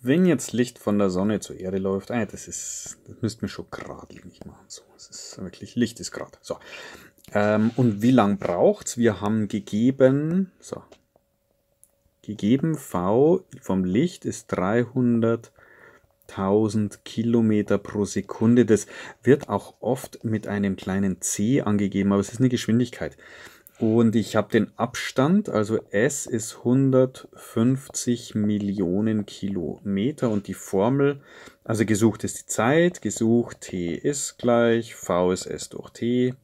Wenn jetzt Licht von der Sonne zur Erde läuft, ah, das ist, das müssten wir schon nicht machen. So, es ist wirklich, Licht ist gerade. So. Ähm, und wie lang braucht's? Wir haben gegeben, so, gegeben V vom Licht ist 300.000 Kilometer pro Sekunde. Das wird auch oft mit einem kleinen c angegeben, aber es ist eine Geschwindigkeit. Und ich habe den Abstand, also S ist 150 Millionen Kilometer und die Formel, also gesucht ist die Zeit, gesucht T ist gleich, V ist S durch T.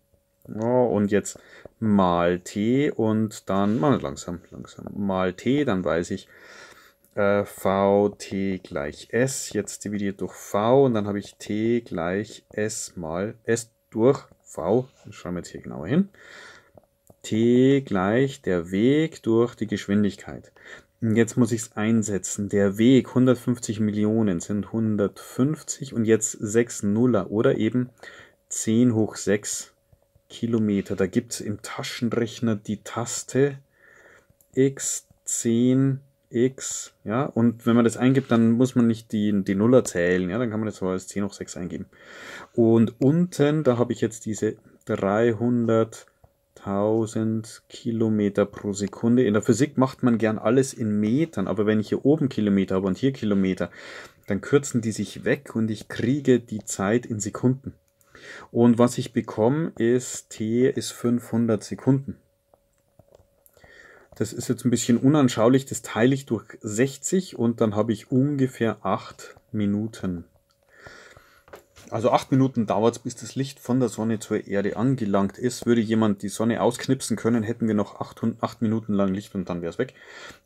Ja, und jetzt mal T und dann, mal langsam, langsam, mal T, dann weiß ich, äh, VT gleich S, jetzt dividiert durch V und dann habe ich T gleich S mal S durch V. Schauen wir jetzt hier genauer hin t gleich der Weg durch die Geschwindigkeit. Und jetzt muss ich es einsetzen. Der Weg 150 Millionen sind 150 und jetzt 6 Nuller oder eben 10 hoch 6 Kilometer. Da gibt es im Taschenrechner die Taste x 10 x, ja, und wenn man das eingibt, dann muss man nicht die, die Nuller zählen, ja, dann kann man das so als 10 hoch 6 eingeben. Und unten, da habe ich jetzt diese 300 1000 Kilometer pro Sekunde. In der Physik macht man gern alles in Metern, aber wenn ich hier oben Kilometer habe und hier Kilometer, dann kürzen die sich weg und ich kriege die Zeit in Sekunden. Und was ich bekomme ist, t ist 500 Sekunden. Das ist jetzt ein bisschen unanschaulich, das teile ich durch 60 und dann habe ich ungefähr 8 Minuten. Also acht Minuten dauert es, bis das Licht von der Sonne zur Erde angelangt ist. Würde jemand die Sonne ausknipsen können, hätten wir noch acht, acht Minuten lang Licht und dann wäre es weg.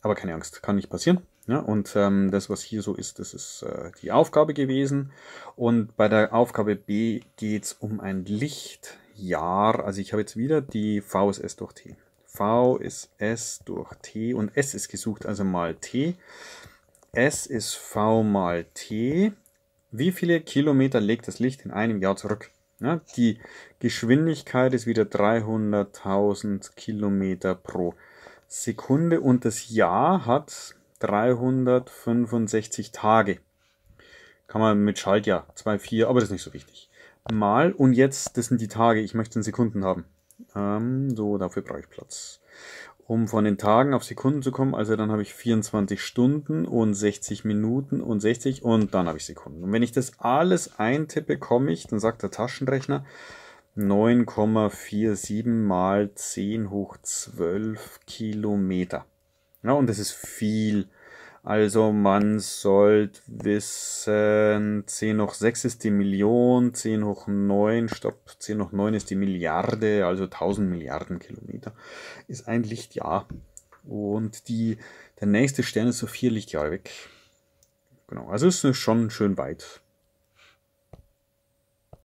Aber keine Angst, kann nicht passieren. Ja, und ähm, das, was hier so ist, das ist äh, die Aufgabe gewesen. Und bei der Aufgabe B geht es um ein Lichtjahr. Also ich habe jetzt wieder die V ist S durch T. V ist S durch T und S ist gesucht, also mal T. S ist V mal T wie viele Kilometer legt das Licht in einem Jahr zurück? Ja, die Geschwindigkeit ist wieder 300.000 Kilometer pro Sekunde und das Jahr hat 365 Tage. Kann man mit Schaltjahr, 2, 4, aber das ist nicht so wichtig. Mal und jetzt, das sind die Tage, ich möchte in Sekunden haben. Ähm, so, dafür brauche ich Platz um von den Tagen auf Sekunden zu kommen, also dann habe ich 24 Stunden und 60 Minuten und 60 und dann habe ich Sekunden. Und wenn ich das alles eintippe, komme ich, dann sagt der Taschenrechner, 9,47 mal 10 hoch 12 Kilometer. Ja, und das ist viel also man sollte wissen, 10 hoch 6 ist die Million, 10 hoch 9, stopp, 10 hoch 9 ist die Milliarde, also 1000 Milliarden Kilometer ist ein Lichtjahr. Und die, der nächste Stern ist so vier Lichtjahre weg. Genau, also ist schon schön weit.